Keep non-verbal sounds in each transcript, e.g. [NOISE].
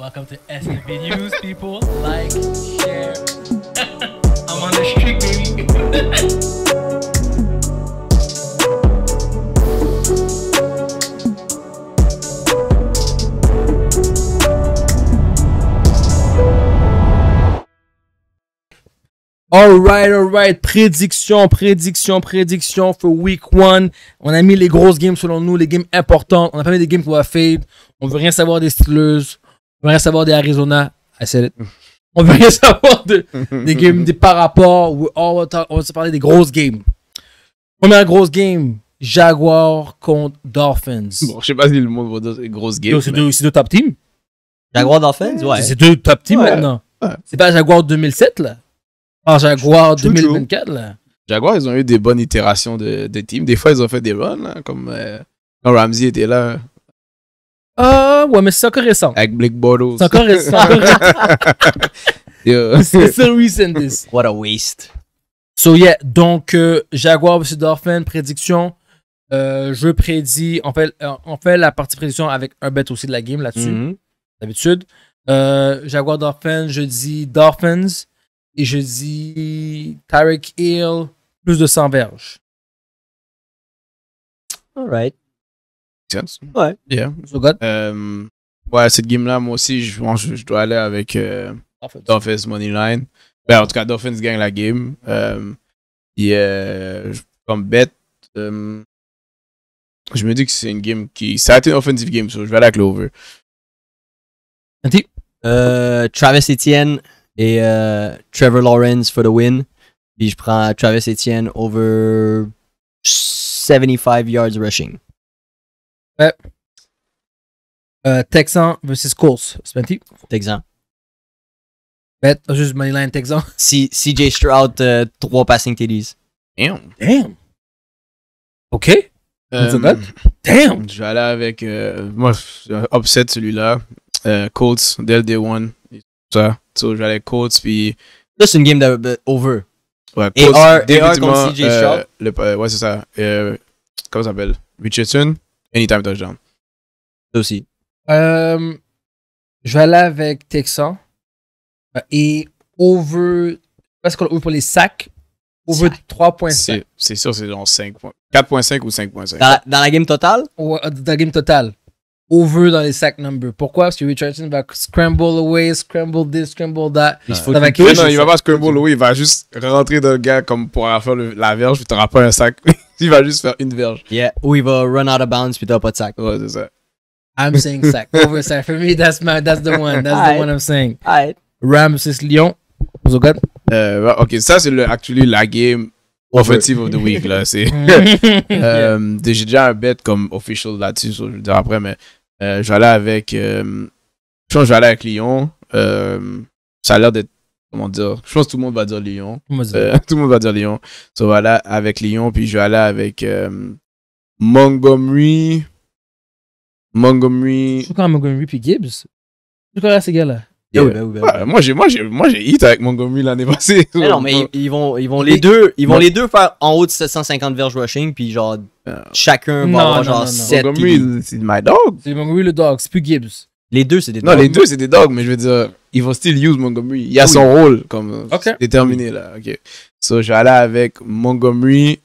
Welcome to SMV News, people. Like, share. [LAUGHS] I'm on the street, baby. [LAUGHS] Alright, alright. Prédiction, prédiction, prédiction for week one. On a mis les grosses games selon nous, les games importantes. On a pas mis des games pour va fade. On veut rien savoir des styleuses. On veut rien savoir des Arizona. I said it. On veut rien savoir des [LAUGHS] games des par rapport. Où, oh, on va se parler des grosses games. Première grosse game. Jaguar contre Dolphins. Bon, je sais pas si le monde va dire grosse game. C'est deux, top teams. Jaguar Dolphins, ouais. C'est deux top teams maintenant. C'est pas Jaguar 2007, là. Pas Jaguar 2024, là. Jaguar, ils ont eu des bonnes itérations de, teams. Des fois, ils ont fait des runs, comme euh, quand Ramsey était là. Ah, ouais, mais c'est encore récent. Avec Blake Bortles. C'est encore récent. [LAUGHS] [LAUGHS] c'est so recent, this. What a waste. So, yeah. Donc, euh, Jaguar vs Dolphin, prédiction. Euh, je prédis. On fait, euh, on fait la partie prédiction avec un bet aussi de la game là-dessus. Mm-hmm. D'habitude. Euh, Jaguar Dolphin je dis Dolphins. Et je dis Tarek Hill, plus de 100 verges. All right Ouais. Yeah. So um, ouais, cette game-là, moi aussi, je je dois aller avec euh, Dolphins Moneyline. Ben, en tout cas, Dolphins gagne la game. Um, comme bête, um, je me dis que c'est une game qui. Ça a été une offensive game, so je vais aller avec l'over. Euh, Travis Etienne et euh, Trevor Lawrence for the win. Puis je prends Travis Etienne over 75 yards rushing. Euh, Texan versus Colts. C'est Texan. Bet, juste Moneyline Texan. [LAUGHS] CJ Stroud, 3 euh, passing TDs. Damn. Damn. OK. Euh, Damn. Je vais aller avec. moi, upset celui-là. Colts, dld day one. Et So, je vais aller Colts, puis. Là, c'est une game d'over. Ouais, Colts, contre CJ Stroud. ouais, c'est ça. comment ça s'appelle? Richardson. Anytime touchdown. Ça aussi. Euh, je vais aller avec Texan. Euh, et over. Parce qu'on a pour les sacs. Over 3.5. C'est sûr, c'est genre 5 4.5 ou 5.5. Dans, la game totale euh, Dans la game totale. Over dans les sacs number. Pourquoi Parce que Richardson va scramble away, scramble this, scramble that. Il faut va non, il va pas scramble away, il va juste rentrer dans le gars comme pour faire la verge, puis t'auras pas un sac il va juste faire une verge. Yeah, ou il va run out of bounds puis t'as pas de sac. Ouais, c'est ça. I'm saying sack. [LAUGHS] Over sack. For me, that's, my, that's the one. That's the one I'm saying. Right. Ram Lyon. Vous euh, Ok, ça, c'est le, actually la game offensive of the week. là. [LAUGHS] C'est, [LAUGHS] euh, J'ai déjà un bet comme official là-dessus, je vais dire après, mais euh, je vais aller avec. Euh, je pense que aller avec Lyon. ça a l'air d'être comment dire, je pense que tout le monde va dire Lyon. tout le monde va dire euh, [LAUGHS] Lyon. So, là avec Lyon, puis je vais aller avec euh, Montgomery. Montgomery. Je suis Montgomery puis Gibbs. Je connais ces gars-là. Moi j'ai moi hit avec Montgomery l'année passée. non [LAUGHS] mais ils, vont ils vont les deux ils vont les deux faire en haut de 750 verges rushing puis genre chacun va avoir genre 7 Montgomery c'est my dog. C'est Montgomery le dog, c'est plus Gibbs. Les deux, c'est des dogs. Non, les deux, c'est des dogs, mais je veux dire, ils vont still use Montgomery. Il y a son rôle comme déterminé, là. OK. So, je vais aller avec Montgomery,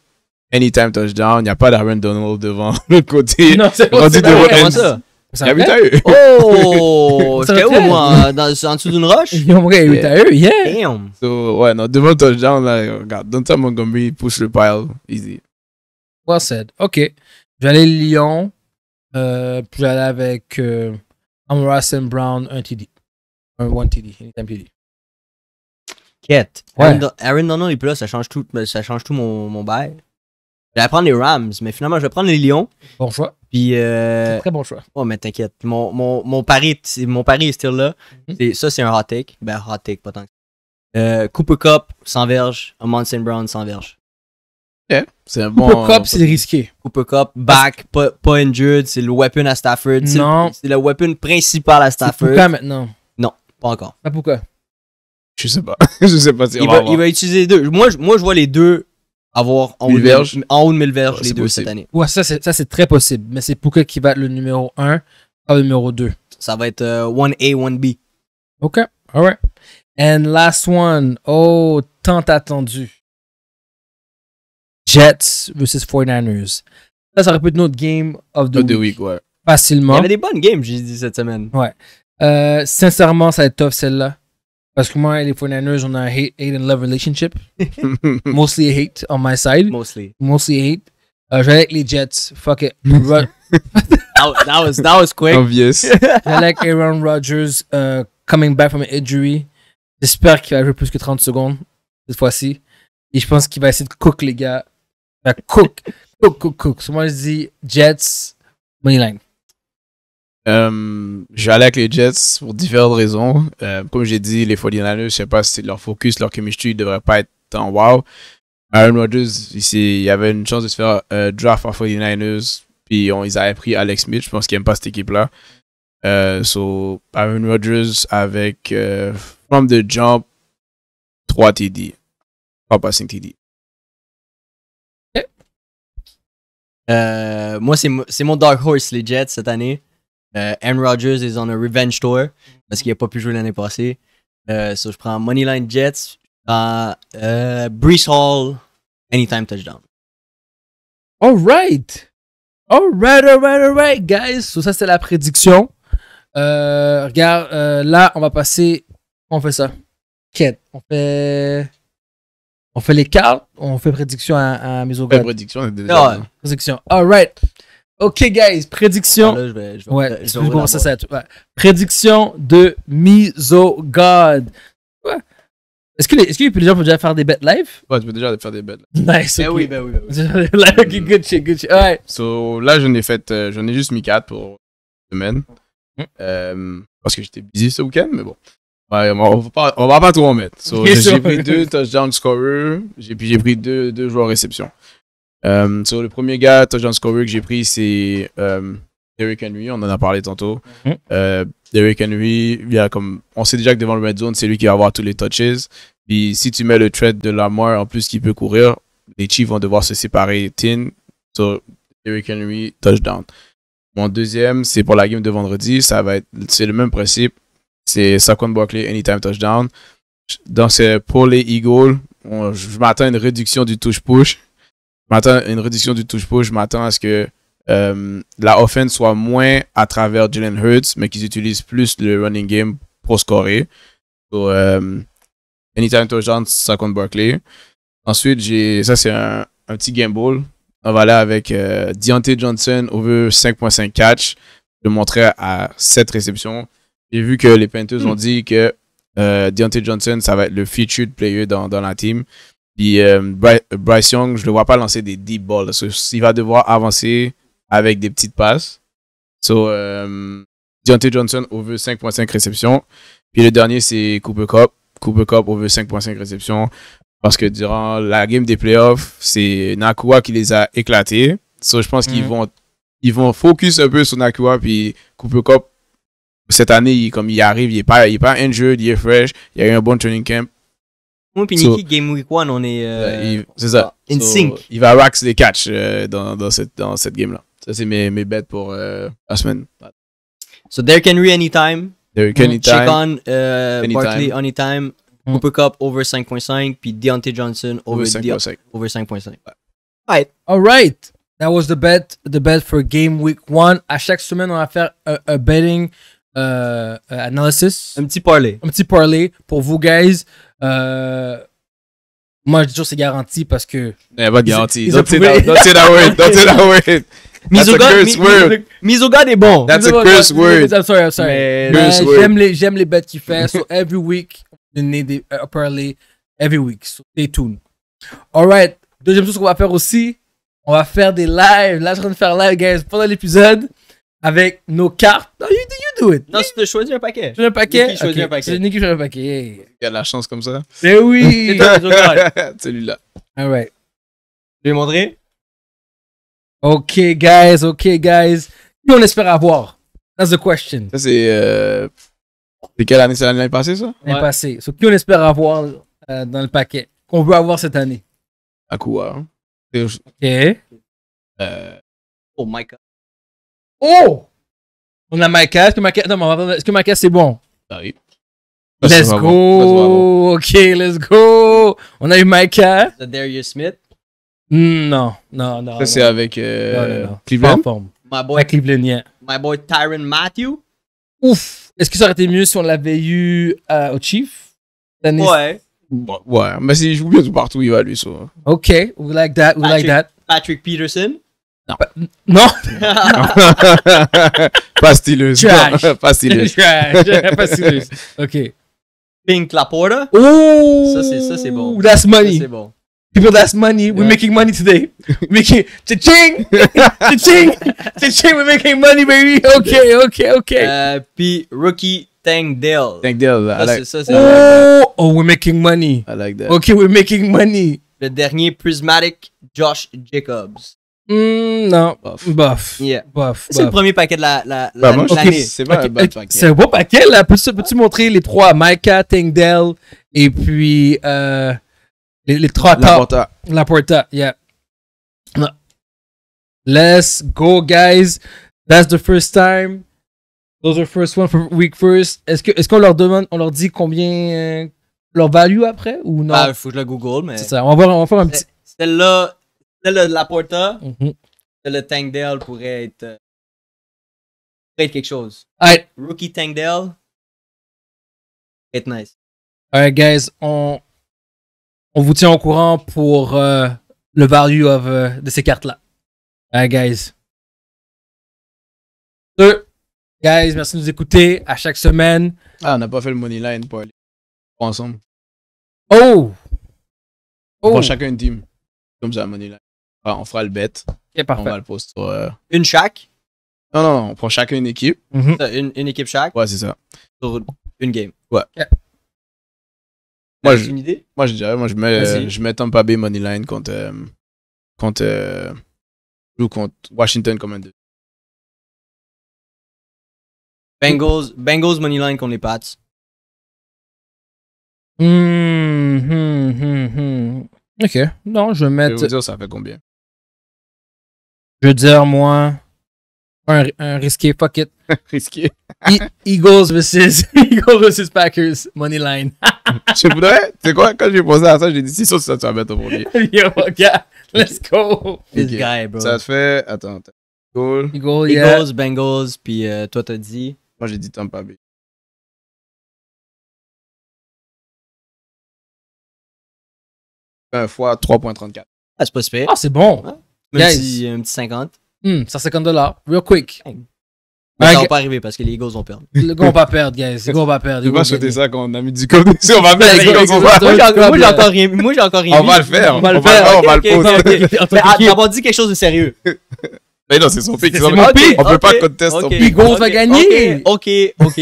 anytime touchdown. Il n'y a pas d'Aaron Donald devant le [LAUGHS] côté. Non, c'est pas ça. il y a à eux. Oh! c'est [LAUGHS] où, moi? Dans, en dessous d'une roche? Il ont 8 à eux, yeah! Damn! So, ouais, non, devant touchdown, là, oh, regarde, à Montgomery push le pile, easy. Well said. OK. Je vais aller Lyon, euh, puis aller avec... Euh, un Brown, un TD. Un 1 TD, anytime TD. Quête. Aaron Donald est plus là, ça change tout, ben, ça change tout mon, mon bail. Je vais prendre les Rams, mais finalement, je vais prendre les Lions. Bon choix. Puis, euh, Très bon choix. Oh, mais t'inquiète. Mon, mon, mon, pari, mon pari est still là. Mm-hmm. Ça, c'est un hot take. Ben, hot take, pas tant que ça. Euh, Cooper Cup, sans verge. Amon Brown, sans verge. Yeah, c'est un bon. Cooper Cup, c'est risqué. Cooper Cup, back, pas, injured, c'est le weapon à Stafford. Non. C'est le weapon principal à Stafford. Pourquoi maintenant Non, pas encore. Pas ah, pourquoi Je sais pas. [LAUGHS] je sais pas. Si il, va, il, va, utiliser les deux. Moi, moi, je vois les deux avoir en haut, en haut de 1000 verges les deux cette année. Ouais, ça, c'est très possible. Mais c'est pourquoi qui va être le numéro 1, pas le numéro 2. Ça va être 1A, euh, 1B. Ok, alright. And last one. Oh, tant attendu. Jets versus 49ers. Ça, ça aurait pu être notre game of the, week. ouais. Facilement. Il y avait des bonnes games, j'ai dit, cette semaine. Ouais. Euh, sincèrement, ça va être tough, celle-là. Parce que moi et les 49ers, on a un hate, hate and love relationship. [LAUGHS] Mostly hate on my side. Mostly. Mostly hate. Euh, avec les Jets. Fuck it. [LAUGHS] that, was, that was quick. Obvious. [LAUGHS] J'allais avec Aaron Rodgers euh, coming back from an injury. J'espère qu'il va jouer plus que 30 secondes cette fois-ci. Et je pense qu'il va essayer de cook les gars cook, cook, cook, cook. Moi, je dis Jets, Moneyline. Euh, je vais avec les Jets pour différentes raisons. Euh, comme j'ai dit, les 49ers, je ne sais pas si leur focus, leur chemistry ne devrait pas être tant wow. Aaron Rodgers, il y avait une chance de se faire un euh, draft à 49ers, puis on, ils avaient pris Alex Smith. Je pense qu'ils n'aiment pas cette équipe-là. Euh, so, Aaron Rodgers avec From the Jump, 3 TD. Pas passing TD. Euh, moi, c'est mon dark horse, les Jets, cette année. Euh, Aaron Rodgers est on a revenge tour parce qu'il n'a pas pu jouer l'année passée. Euh, je prends Moneyline Jets, je euh, Brees Hall, Anytime Touchdown. Alright! Alright, alright, alright, guys! So, ça, c'est la prédiction. Euh, regarde, là, on va passer. On fait ça. Quête. On fait. On fait les cartes, on fait prédiction à, à fait prédiction, déjà. Non, prédiction. All right. OK, guys, prédiction. Ouais, ah, je vais, je vais, je vais commencer ça. Ouais. Prédiction de Misogod. Quoi Est-ce que, les, est-ce que les gens peuvent déjà faire des bet live? Ouais, tu peux déjà faire des bet live. [LAUGHS] Nice. Eh okay. Ben oui, ben oui. Ben [LAUGHS] [LAUGHS] ok, good shit, good shit. All right. So, là, j'en ai fait, euh, j'en ai juste mis 4 pour une semaine. Mm. Euh, parce que j'étais busy ce week-end, mais bon. Ouais, on, va pas, on va pas trop en mettre. [LAUGHS] j'ai pris deux [LAUGHS] touchdowns scorers, j'ai, puis j'ai pris deux, deux joueurs réception. Um, le premier gars, touchdown scorer que j'ai pris, c'est um, Derrick Henry, on en a parlé tantôt. Mm-hmm. Euh, Derrick Henry, comme, on sait déjà que devant le red zone, c'est lui qui va avoir tous les touches. Puis si tu mets le trade de Lamar en plus qui peut courir, les Chiefs vont devoir se séparer. Tin, so, Derrick Henry, touchdown. Mon deuxième, c'est pour la game de vendredi. Ça va être, c'est le même principe c'est Saquon Barkley, anytime touchdown. Donc, pour les Eagles, je m'attends à une réduction du touch push Je m'attends à une réduction du touche-push. Je m'attends à ce que euh, la offense soit moins à travers Jalen Hurts, mais qu'ils utilisent plus le running game pour scorer. pour euh, anytime touchdown, Saquon Barkley. Ensuite, j'ai ça, c'est un, petit game ball. On va aller avec euh, Deontay Johnson over 5.5 catch. Je le montrer à 7 réceptions. J'ai vu que les Panthers ont hmm. dit que euh, Deontay Johnson, ça va être le featured player dans, la team. Puis euh, Bryce Young, je le vois pas lancer des deep balls. il va devoir avancer avec des petites passes. So, euh, Deontay Johnson on veut 5.5 réceptions. Puis le dernier, c'est Cooper Cup. Cooper Cup on veut 5.5 réceptions. Parce que durant la game des playoffs, c'est Nakua qui les a éclatés. So, je pense qu'ils hmm. vont, ils vont focus un peu sur Nakua. Puis Cooper Cup cette année, comme il arrive, il n'est pas, il pas injured, il est fresh, il a eu un bon training camp. Moi, puis Nikki, Game Week 1, on est. Euh, c'est ça. Ah, in sync. Il va rax les catchs euh, dans, dans, cette, dans cette game-là. Ça, c'est mes, mes bets pour euh, la semaine. So, Derrick Henry anytime. Derrick Henry anytime. Check on euh, anytime. Barkley anytime. Cooper Cup over 5.5. Puis Deontay Johnson over 5.5. Over 5.5. Ouais. All right. All right. That was the bet, the bet for Game Week 1. À chaque semaine, on va faire un betting euh, euh, analysis. Un petit parler. Un petit parler pour vous, guys. Euh, moi, je dis toujours c'est garanti parce que. Il n'y a pas de garantie. Don't say that word. Don't say that [LAUGHS] word. That's a curse word. est bon. That's a curse word. I'm sorry, I'm sorry. J'aime les, j'aime les bêtes qu'il fait. So every week, on a des euh, parlay every week. So stay tuned. right. Deuxième chose qu'on va faire aussi, on va faire des lives. Là, je suis en train de faire live, guys, pendant l'épisode avec nos cartes. Oh, you, do, it. Non, tu te choisi un paquet. Tu un paquet. Nicky, choisit okay. un paquet. un paquet. Il y a de la chance comme ça. Mais oui. Celui-là. All right. Je vais montrer. Ok, guys. Ok, guys. Qui on espère avoir? That's the question. Ça, c'est. Euh, c'est quelle année? C'est l'année passée, ça? L'année passée. C'est qui on espère avoir euh, dans le paquet? Qu'on veut avoir cette année? À quoi? Hein. Ok. Euh, oh my god. Oh! On a Micah. Est-ce que Micah, non, est-ce que c'est bon? Ah oui. Let's go. Ok, let's go! On a eu Micah. The Darius Smith? Hmm, non, non, non. Ça, c'est avec euh, Cleveland? My boy, avec Cleveland, My boy Tyron Matthew? Ouf! Est-ce que ça aurait été mieux si on l'avait eu euh, au Chief? Ouais. Ouais, mais il joue bien partout, il va lui, ça. Ok, we like that, we like that. Patrick Peterson? Non. Pas, non. [LAUGHS] pas [LAUGHS] [LAUGHS] Trash. pas OK. Pink Laporta. Oh! Ça, c'est, bon. That's money. c'est bon. People, that's money. We're making money today. making cha-ching! cha-ching! ching we're making money, baby. OK, OK, OK. Uh Puis Rookie Tank Dale. Tang Dale. oh! oh, we're making money. I like that. OK, we're making money. Le dernier Prismatic Josh Jacobs. Hmm, non, bof. bof. c'est le premier paquet de la, la, bah, moi, l'année. C'est un, bon c'est un beau paquet. Là. Peux-tu, montrer les trois? Micah, Tengdell et puis euh, les, trois La Porta. La Porta, yeah. Let's go, guys. That's the first time. Those are first one for week first. Est-ce, qu'on leur demande, on leur dit combien euh, leur value après ou non? Ah, il faut que je la google, mais... C'est ça, on va, on va faire un petit... Eh, celle-là le Laporta, mm mm-hmm. le Tangdale pourrait être, euh, pourrait quelque chose. Right. Rookie Tangdale, être nice. Alright, guys, on, on vous tient au courant pour euh, le value of, euh, de ces cartes-là. Alright, guys. Deux. Guys, merci de nous écouter à chaque semaine. Ah, on n'a pas fait le money line pour aller ensemble. Oh! Pour oh! chacun une team. Comme ça, money line on fera le bet. On va le poster. Euh, une chaque Non, non, on prend chacun une équipe. Mhm. une, une, équipe chaque Ouais, c'est ça. Sur une game. Ouais. Moi, je, une idée moi, je dirais, moi, je mets, je mets Tampa Bay Moneyline contre. Euh, contre. joue euh, contre Washington Bengals, Bengals Moneyline contre les Pats. Hmm, hmm, hmm, ok. Non, je vais mettre. Je vais vous dire, ça fait combien je veux dire, moi, un, un risqué pocket. [LAUGHS] risqué. E, Eagles versus [LAUGHS] Eagles Packers, money line. je tu sais quoi, quand j'ai pensé à ça, j'ai dit, si ça, tu vas mettre au premier. Yo, yeah, let's go. This guy, bro. Ça fait, attends, cool. Eagles, Eagles Bengals, puis toi, euh, toi, t'as dit. Moi, j'ai dit Tampa Bay. Un fois 3.34. Ah, c'est pas super. Ah, c'est bon. Un, petit, un 50. 150 dollars, real quick. Mais ça va pas arriver parce que les Eagles vont perdre. les gars, vont pas perdre, guys. Les vont on va perdre. Tu vas souhaiter ça quand on a mis du code on va ben, perdre. Les Eagles Moi, j'ai encore rien. Moi, j'ai encore rien. On va le faire. On va le faire. On va le poser. Mais dit quelque chose de sérieux. [LAUGHS] Mais non, c'est son pic. On peut pas contester son les Eagles va gagner. Ok, ok.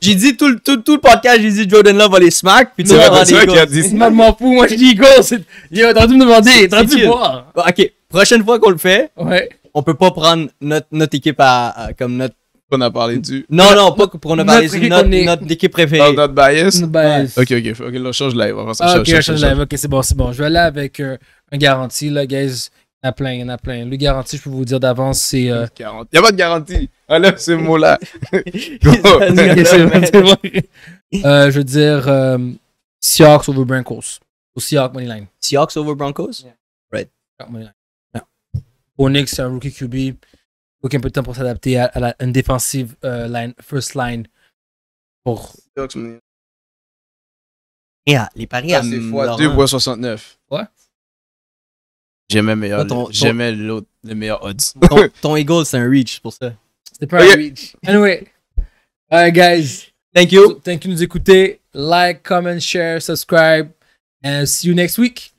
J'ai dit tout le podcast, j'ai dit Jordan Love va les smack. Puis tu vas les Eagles. C'est m'en fous. Moi, je dis Eagles. Il a entendu me demander. Il a entendu voir. Ok prochaine fois qu'on le fait, ouais. on peut pas prendre notre, équipe à, comme notre qu'on a parlé du. Non, non, pas pour qu'on a parlé du. Notre, notre équipe préférée. notre bias. Notre bias. Ok, ok, ok. Là, change live. On va ah, ok, change, change live. Ok, c'est bon, c'est bon. Je vais aller avec euh, un garanti, là, guys. Il y en a plein, il y en a plein. Le garanti, je peux vous dire d'avance, c'est. Il euh, n'y a pas de garantie. Allez ce mot-là. je veux dire euh, Seahawks over Broncos. Ou Seahawks Moneyline. Seahawks over Broncos? Yeah. Right. Seahawks Moneyline. Onyx, c'est un rookie QB. Il faut un peu de temps pour s'adapter à, la, une défensive euh, line, first line. Pour... Yeah, les paris à 2.69. Ouais. J'aimais ton, le meilleur odds. [LAUGHS] ton, ton Eagle, c'est un reach pour ça. C'est pas un reach. Anyway. Alright, guys. Thank you. Thank you de nous écouter. Like, comment, share, subscribe. And see you next week.